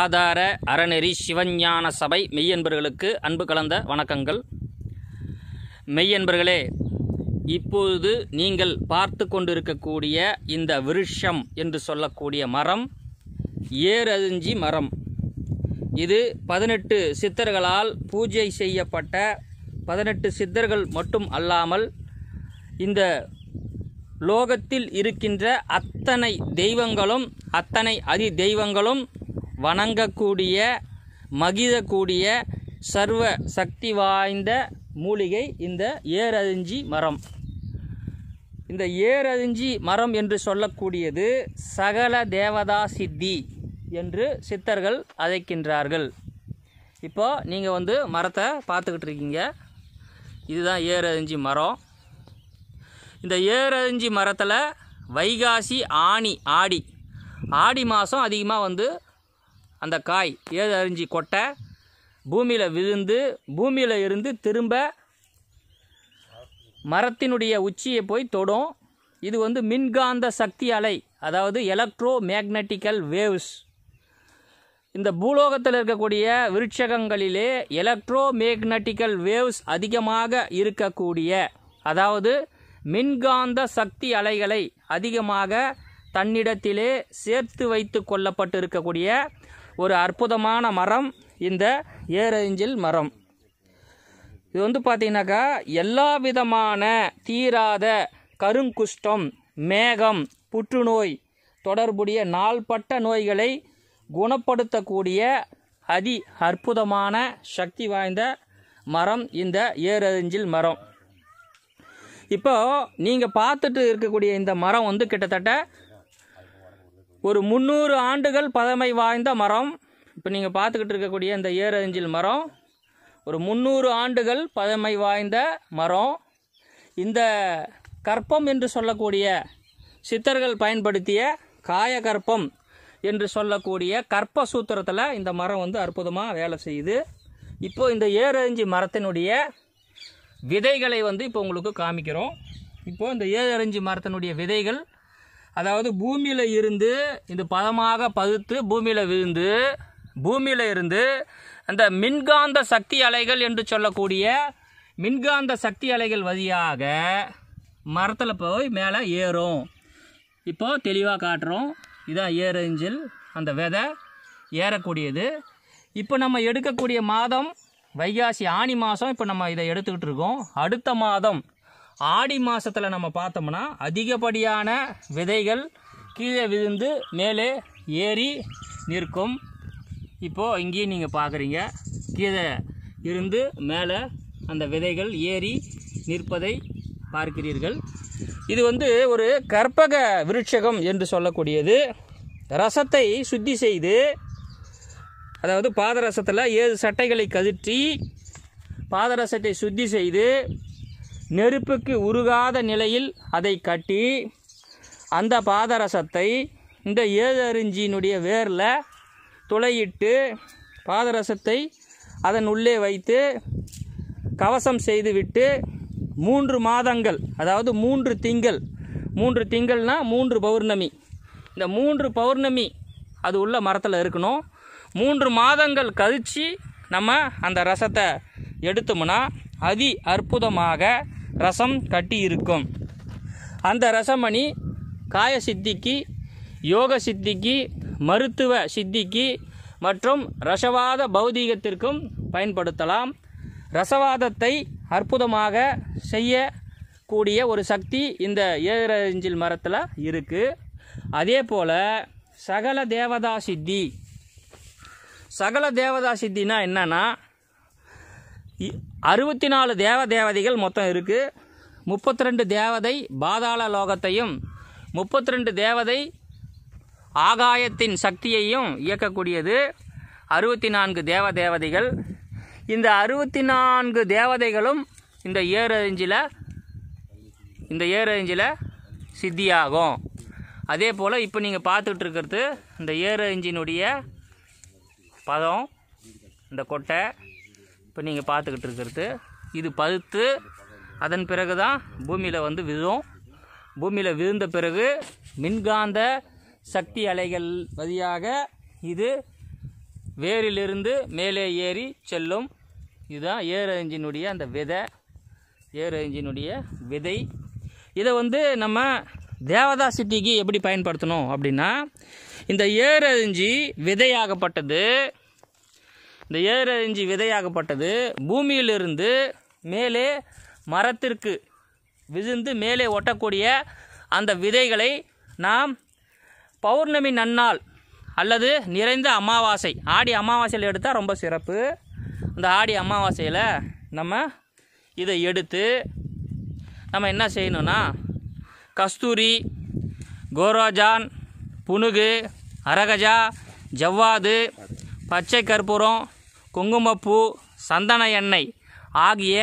ஆதார அறநெறி சிவஞான சபை மெய்யன்பர்களுக்கு அன்பு கலந்த வணக்கங்கள் மெய்யன்பர்களே இப்போது நீங்கள் பார்த்து கொண்டிருக்கக்கூடிய இந்த விருஷம் என்று சொல்லக்கூடிய மரம் ஏரறிஞ்சி மரம் இது பதினெட்டு சித்தர்களால் பூஜை செய்யப்பட்ட பதினெட்டு சித்தர்கள் மட்டும் அல்லாமல் இந்த லோகத்தில் இருக்கின்ற அத்தனை தெய்வங்களும் அத்தனை அதி தெய்வங்களும் வணங்கக்கூடிய மகிழக்கூடிய சர்வ சக்தி வாய்ந்த மூலிகை இந்த ஏரறிஞ்சி மரம் இந்த ஏரறிஞ்சி மரம் என்று சொல்லக்கூடியது சகல தேவதா சித்தி என்று சித்தர்கள் அழைக்கின்றார்கள் இப்போ நீங்கள் வந்து மரத்தை பார்த்துக்கிட்டு இருக்கீங்க இதுதான் ஏரறிஞ்சி மரம் இந்த ஏரறிஞ்சி மரத்தில் வைகாசி ஆணி ஆடி ஆடி மாதம் அதிகமாக வந்து அந்த காய் ஏது அறிஞ்சி கொட்டை பூமியில் விழுந்து பூமியில் இருந்து திரும்ப மரத்தினுடைய உச்சியை போய் தொடும் இது வந்து மின்காந்த சக்தி அலை அதாவது எலக்ட்ரோ மேக்னட்டிக்கல் வேவ்ஸ் இந்த பூலோகத்தில் இருக்கக்கூடிய விருட்சகங்களிலே எலக்ட்ரோ மேக்னட்டிக்கல் வேவ்ஸ் அதிகமாக இருக்கக்கூடிய அதாவது மின்காந்த சக்தி அலைகளை அதிகமாக தன்னிடத்திலே சேர்த்து வைத்து கொள்ளப்பட்டு இருக்கக்கூடிய ஒரு அற்புதமான மரம் இந்த ஏரஞ்சில் மரம் இது வந்து பார்த்தீங்கன்னாக்கா எல்லா விதமான தீராத கருங்குஷ்டம் மேகம் புற்றுநோய் தொடர்புடைய நாள்பட்ட நோய்களை குணப்படுத்தக்கூடிய அதி அற்புதமான சக்தி வாய்ந்த மரம் இந்த ஏரஞ்சில் மரம் இப்போ நீங்கள் பார்த்துட்டு இருக்கக்கூடிய இந்த மரம் வந்து கிட்டத்தட்ட ஒரு முந்நூறு ஆண்டுகள் பழமை வாய்ந்த மரம் இப்போ நீங்கள் பார்த்துக்கிட்டு இருக்கக்கூடிய இந்த ஏரஞ்சில் மரம் ஒரு முந்நூறு ஆண்டுகள் பழமை வாய்ந்த மரம் இந்த கற்பம் என்று சொல்லக்கூடிய சித்தர்கள் பயன்படுத்திய காயகற்பம் என்று சொல்லக்கூடிய கற்ப சூத்திரத்தில் இந்த மரம் வந்து அற்புதமாக வேலை செய்யுது இப்போது இந்த ஏரஞ்சி மரத்தினுடைய விதைகளை வந்து இப்போ உங்களுக்கு காமிக்கிறோம் இப்போது இந்த ஏரஞ்சி மரத்தினுடைய விதைகள் அதாவது பூமியில் இருந்து இந்த பதமாக பகுத்து பூமியில் விழுந்து பூமியில் இருந்து அந்த மின்காந்த சக்தி அலைகள் என்று சொல்லக்கூடிய மின்காந்த சக்தி அலைகள் வழியாக மரத்தில் போய் மேலே ஏறும் இப்போது தெளிவாக காட்டுறோம் இதான் ஏறு அந்த விதை ஏறக்கூடியது இப்போ நம்ம எடுக்கக்கூடிய மாதம் வைகாசி ஆணி மாதம் இப்போ நம்ம இதை எடுத்துக்கிட்டு இருக்கோம் அடுத்த மாதம் ஆடி மாதத்தில் நம்ம பார்த்தோம்னா அதிகப்படியான விதைகள் கீழே விழுந்து மேலே ஏறி நிற்கும் இப்போது இங்கேயும் நீங்கள் பார்க்குறீங்க கீழே இருந்து மேலே அந்த விதைகள் ஏறி நிற்பதை பார்க்கிறீர்கள் இது வந்து ஒரு கற்பக விருட்சகம் என்று சொல்லக்கூடியது ரசத்தை சுத்தி செய்து அதாவது பாதரசத்தில் ஏழு சட்டைகளை கதிற்றி பாதரசத்தை சுத்தி செய்து நெருப்புக்கு உருகாத நிலையில் அதை கட்டி அந்த பாதரசத்தை இந்த ஏதறிஞ்சியினுடைய வேரில் துளையிட்டு பாதரசத்தை அதன் உள்ளே வைத்து கவசம் செய்துவிட்டு மூன்று மாதங்கள் அதாவது மூன்று திங்கள் மூன்று திங்கள்னால் மூன்று பௌர்ணமி இந்த மூன்று பௌர்ணமி அது உள்ள மரத்தில் இருக்கணும் மூன்று மாதங்கள் கழித்து நம்ம அந்த ரசத்தை எடுத்தோம்னா அதி அற்புதமாக ரசம் கட்டி இருக்கும் அந்த ரசமணி காய சித்திக்கு யோக சித்திக்கு மருத்துவ சித்திக்கு மற்றும் ரசவாத பௌதீகத்திற்கும் பயன்படுத்தலாம் ரசவாதத்தை அற்புதமாக செய்யக்கூடிய ஒரு சக்தி இந்த ஏழரஞ்சில் மரத்தில் இருக்குது அதே போல் சகல தேவதா சித்தி சகல தேவதா சித்தினா என்னன்னா அறுபத்தி நாலு தேவ தேவதைகள் மொத்தம் இருக்குது முப்பத்தி ரெண்டு தேவதை பாதாள லோகத்தையும் முப்பத்தி ரெண்டு தேவதை ஆகாயத்தின் சக்தியையும் இயக்கக்கூடியது அறுபத்தி நான்கு தேவ தேவதைகள் இந்த அறுபத்தி நான்கு தேவதைகளும் இந்த ஏரஞ்சில் இந்த ஏரஞ்சில் சித்தியாகும் அதே போல் இப்போ நீங்கள் இருக்கிறது இந்த ஏரஞ்சினுடைய பதம் இந்த கொட்டை இப்போ நீங்கள் பார்த்துக்கிட்டு இருக்கிறது இது பழுத்து அதன் பிறகு தான் பூமியில் வந்து விழும் பூமியில் விழுந்த பிறகு மின்காந்த சக்தி அலைகள் வழியாக இது வேரிலிருந்து மேலே ஏறி செல்லும் இதுதான் ஏர் அந்த விதை ஏர் விதை இதை வந்து நம்ம தேவதா சிட்டிக்கு எப்படி பயன்படுத்தணும் அப்படின்னா இந்த ஏர் எரிஞ்சி விதையாகப்பட்டது இந்த இஞ்சி விதையாகப்பட்டது பூமியிலிருந்து மேலே மரத்திற்கு விழுந்து மேலே ஒட்டக்கூடிய அந்த விதைகளை நாம் பௌர்ணமி நன்னாள் அல்லது நிறைந்த அமாவாசை ஆடி அமாவாசையில் எடுத்தால் ரொம்ப சிறப்பு இந்த ஆடி அமாவாசையில் நம்ம இதை எடுத்து நம்ம என்ன செய்யணும்னா கஸ்தூரி கோரோஜான் புனுகு அரகஜா ஜவ்வாது பச்சை கற்பூரம் குங்குமப்பூ சந்தன எண்ணெய் ஆகிய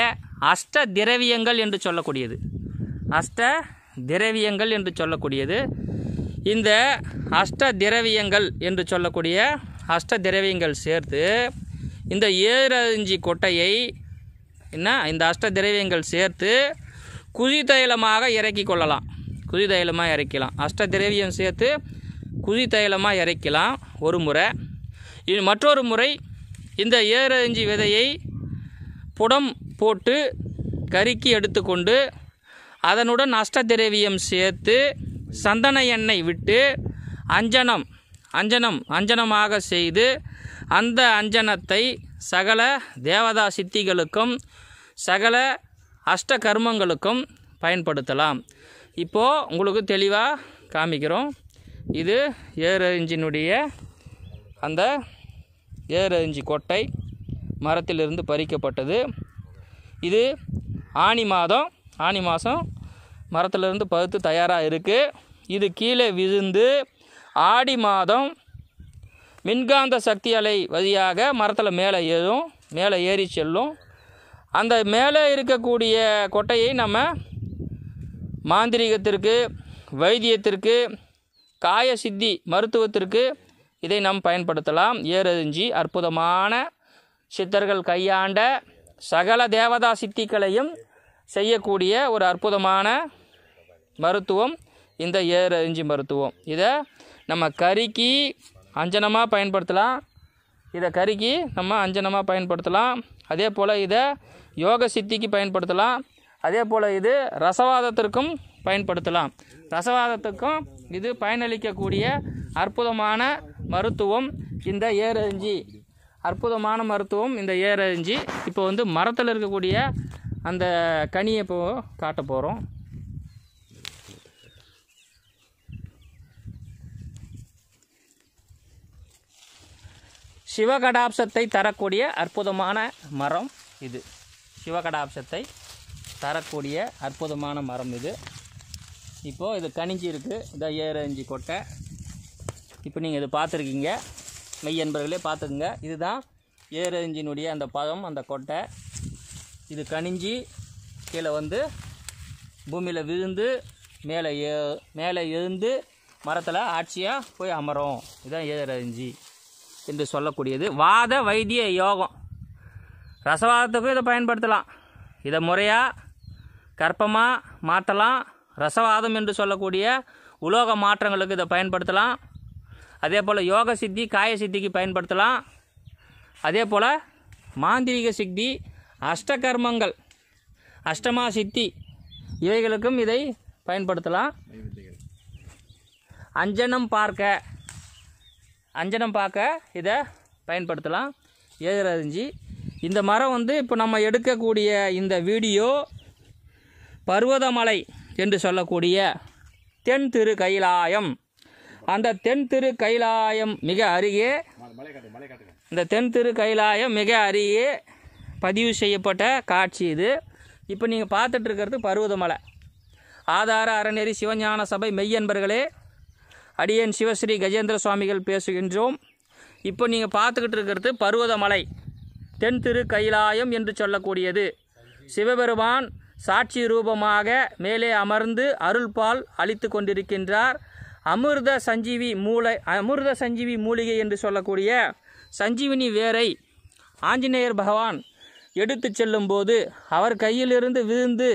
அஷ்ட திரவியங்கள் என்று சொல்லக்கூடியது அஷ்ட திரவியங்கள் என்று சொல்லக்கூடியது இந்த அஷ்ட திரவியங்கள் என்று சொல்லக்கூடிய அஷ்ட திரவியங்கள் சேர்த்து இந்த ஏரஞ்சி கொட்டையை என்ன இந்த அஷ்ட திரவியங்கள் சேர்த்து குதி தைலமாக இறக்கி கொள்ளலாம் குதி தைலமாக இறக்கலாம் அஷ்ட திரவியம் சேர்த்து குதி தைலமாக இறக்கலாம் ஒரு முறை மற்றொரு முறை இந்த ஏரஞ்சி விதையை புடம் போட்டு கருக்கி எடுத்துக்கொண்டு அதனுடன் அஷ்ட திரவியம் சேர்த்து சந்தன எண்ணெய் விட்டு அஞ்சனம் அஞ்சனம் அஞ்சனமாக செய்து அந்த அஞ்சனத்தை சகல தேவதா சித்திகளுக்கும் சகல அஷ்ட கர்மங்களுக்கும் பயன்படுத்தலாம் இப்போது உங்களுக்கு தெளிவாக காமிக்கிறோம் இது ஏரஞ்சினுடைய அந்த ஏரஞ்சி கொட்டை மரத்திலிருந்து பறிக்கப்பட்டது இது ஆணி மாதம் ஆணி மாதம் மரத்திலிருந்து பழுத்து தயாராக இருக்குது இது கீழே விழுந்து ஆடி மாதம் மின்காந்த சக்தி அலை வழியாக மரத்தில் மேலே ஏறும் மேலே ஏறி செல்லும் அந்த மேலே இருக்கக்கூடிய கொட்டையை நம்ம மாந்திரிகத்திற்கு வைத்தியத்திற்கு காய சித்தி மருத்துவத்திற்கு இதை நாம் பயன்படுத்தலாம் ஏறெறிஞ்சி அற்புதமான சித்தர்கள் கையாண்ட சகல தேவதா சித்திகளையும் செய்யக்கூடிய ஒரு அற்புதமான மருத்துவம் இந்த ஏறறிஞ்சி மருத்துவம் இதை நம்ம கருக்கி அஞ்சனமாக பயன்படுத்தலாம் இதை கருக்கி நம்ம அஞ்சனமாக பயன்படுத்தலாம் அதே போல் இதை யோக சித்திக்கு பயன்படுத்தலாம் அதே போல் இது ரசவாதத்திற்கும் பயன்படுத்தலாம் ரசவாதத்துக்கும் இது பயனளிக்கக்கூடிய அற்புதமான மருத்துவம் இந்த ஏரஞ்சி அற்புதமான மருத்துவம் இந்த ஏரஞ்சி இப்போ வந்து மரத்தில் இருக்கக்கூடிய அந்த கனியை இப்போ காட்ட போகிறோம் சிவகடாப்சத்தை தரக்கூடிய அற்புதமான மரம் இது சிவகடாப்சத்தை தரக்கூடிய அற்புதமான மரம் இது இப்போது இது கனிஞ்சி இருக்குது இதான் ஏழு அஞ்சு கொட்டை இப்போ நீங்கள் இது பார்த்துருக்கீங்க மெய் என்பர்களே பார்த்துக்குங்க இதுதான் ஏழு அஞ்சினுடைய அந்த பழம் அந்த கொட்டை இது கனிஞ்சி கீழே வந்து பூமியில் விழுந்து மேலே ஏ மேலே எழுந்து மரத்தில் ஆட்சியாக போய் அமரும் இதுதான் ஏழரஞ்சி என்று சொல்லக்கூடியது வாத வைத்திய யோகம் ரசவாதத்துக்கும் இதை பயன்படுத்தலாம் இதை முறையாக கற்பமாக மாற்றலாம் ரசவாதம் என்று சொல்லக்கூடிய உலோக மாற்றங்களுக்கு இதை பயன்படுத்தலாம் அதே போல் யோக சித்தி காய சித்திக்கு பயன்படுத்தலாம் அதே போல் மாந்திரிக சித்தி அஷ்டகர்மங்கள் அஷ்டமா சித்தி இவைகளுக்கும் இதை பயன்படுத்தலாம் அஞ்சனம் பார்க்க அஞ்சனம் பார்க்க இதை பயன்படுத்தலாம் ஏழு இந்த மரம் வந்து இப்போ நம்ம எடுக்கக்கூடிய இந்த வீடியோ பருவதமலை என்று சொல்லக்கூடிய தென் திரு கைலாயம் அந்த தென் திரு கைலாயம் மிக அருகே இந்த தென் திரு கைலாயம் மிக அருகே பதிவு செய்யப்பட்ட காட்சி இது இப்போ நீங்கள் இருக்கிறது பருவதமலை ஆதார அறநெறி சிவஞான சபை மெய்யன்பர்களே அடியன் சிவஸ்ரீ கஜேந்திர சுவாமிகள் பேசுகின்றோம் இப்போ நீங்கள் பார்த்துக்கிட்டு இருக்கிறது பருவதமலை தென் திரு கைலாயம் என்று சொல்லக்கூடியது சிவபெருமான் சாட்சி ரூபமாக மேலே அமர்ந்து அருள்பால் அளித்து கொண்டிருக்கின்றார் அமிர்த சஞ்சீவி மூளை அமிர்த சஞ்சீவி மூலிகை என்று சொல்லக்கூடிய சஞ்சீவினி வேரை ஆஞ்சநேயர் பகவான் எடுத்து செல்லும்போது அவர் கையிலிருந்து விழுந்து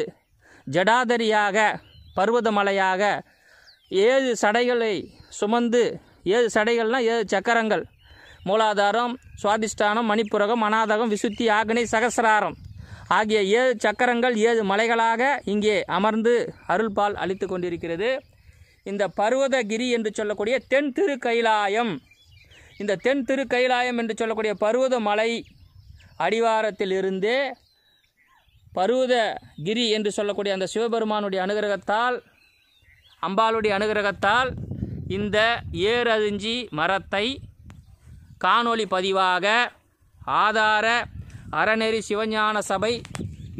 ஜடாதரியாக பருவதமலையாக ஏழு சடைகளை சுமந்து ஏழு சடைகள்னால் ஏழு சக்கரங்கள் மூலாதாரம் சுவாதிஷ்டானம் மணிப்புரகம் அநாதகம் விசுத்தி ஆக்னி சகசிராரம் ஆகிய ஏழு சக்கரங்கள் ஏழு மலைகளாக இங்கே அமர்ந்து அருள்பால் அளித்து கொண்டிருக்கிறது இந்த பருவதகிரி என்று சொல்லக்கூடிய தென் திரு கைலாயம் இந்த தென் திரு கைலாயம் என்று சொல்லக்கூடிய பருவத மலை அடிவாரத்திலிருந்தே பருவத கிரி என்று சொல்லக்கூடிய அந்த சிவபெருமானுடைய அனுகிரகத்தால் அம்பாளுடைய அனுகிரகத்தால் இந்த ஏரறிஞ்சி மரத்தை காணொளி பதிவாக ஆதார அறநெறி சிவஞான சபை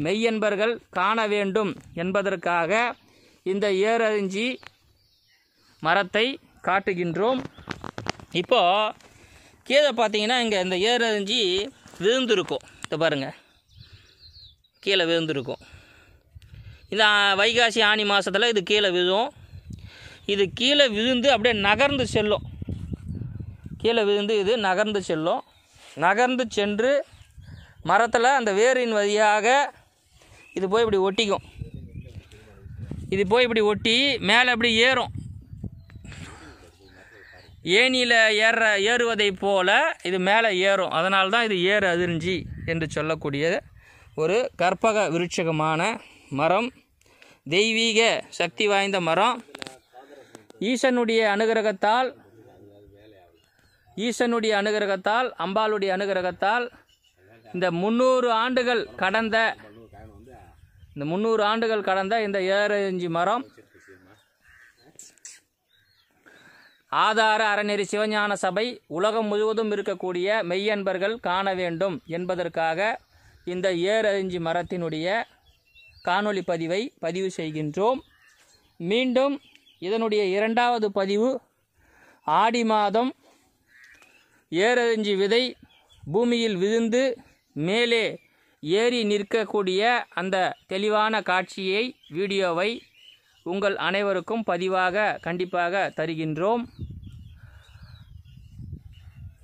மெய்யன்பர்கள் காண வேண்டும் என்பதற்காக இந்த ஏரஞ்சி மரத்தை காட்டுகின்றோம் இப்போது கீழே பார்த்தீங்கன்னா இங்கே இந்த ஏரஞ்சி விழுந்திருக்கும் இதை பாருங்கள் கீழே விழுந்திருக்கும் இந்த வைகாசி ஆணி மாதத்தில் இது கீழே விழும் இது கீழே விழுந்து அப்படியே நகர்ந்து செல்லும் கீழே விழுந்து இது நகர்ந்து செல்லும் நகர்ந்து சென்று மரத்தில் அந்த வேரின் வழியாக இது போய் இப்படி ஒட்டிக்கும் இது போய் இப்படி ஒட்டி மேலே இப்படி ஏறும் ஏனியில் ஏற ஏறுவதை போல் இது மேலே ஏறும் அதனால் தான் இது ஏறு அதிர்ஞ்சி என்று சொல்லக்கூடிய ஒரு கற்பக விருட்சகமான மரம் தெய்வீக சக்தி வாய்ந்த மரம் ஈசனுடைய அனுகிரகத்தால் ஈசனுடைய அனுகிரகத்தால் அம்பாளுடைய அனுகிரகத்தால் இந்த முந்நூறு ஆண்டுகள் கடந்த இந்த முந்நூறு ஆண்டுகள் கடந்த இந்த ஏரஞ்சி மரம் ஆதார அறநெறி சிவஞான சபை உலகம் முழுவதும் இருக்கக்கூடிய மெய்யன்பர்கள் காண வேண்டும் என்பதற்காக இந்த ஏரஞ்சி மரத்தினுடைய காணொளி பதிவை பதிவு செய்கின்றோம் மீண்டும் இதனுடைய இரண்டாவது பதிவு ஆடி மாதம் ஏரஞ்சி விதை பூமியில் விழுந்து மேலே ஏறி நிற்கக்கூடிய அந்த தெளிவான காட்சியை வீடியோவை உங்கள் அனைவருக்கும் பதிவாக கண்டிப்பாக தருகின்றோம்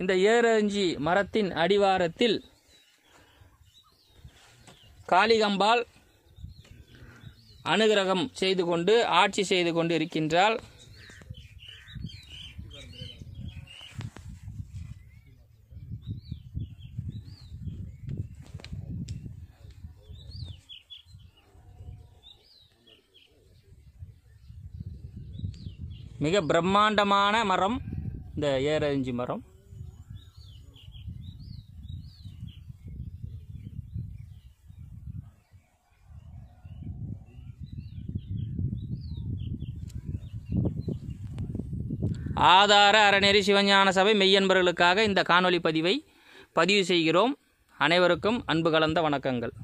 இந்த ஏரஞ்சி மரத்தின் அடிவாரத்தில் காளிகம்பால் அனுகிரகம் செய்து கொண்டு ஆட்சி செய்து கொண்டு இருக்கின்றாள் மிக பிரம்மாண்டமான மரம் இந்த ஏரஞ்சி மரம் ஆதார அறநெறி சிவஞான சபை மெய்யன்பர்களுக்காக இந்த காணொலி பதிவை பதிவு செய்கிறோம் அனைவருக்கும் அன்பு கலந்த வணக்கங்கள்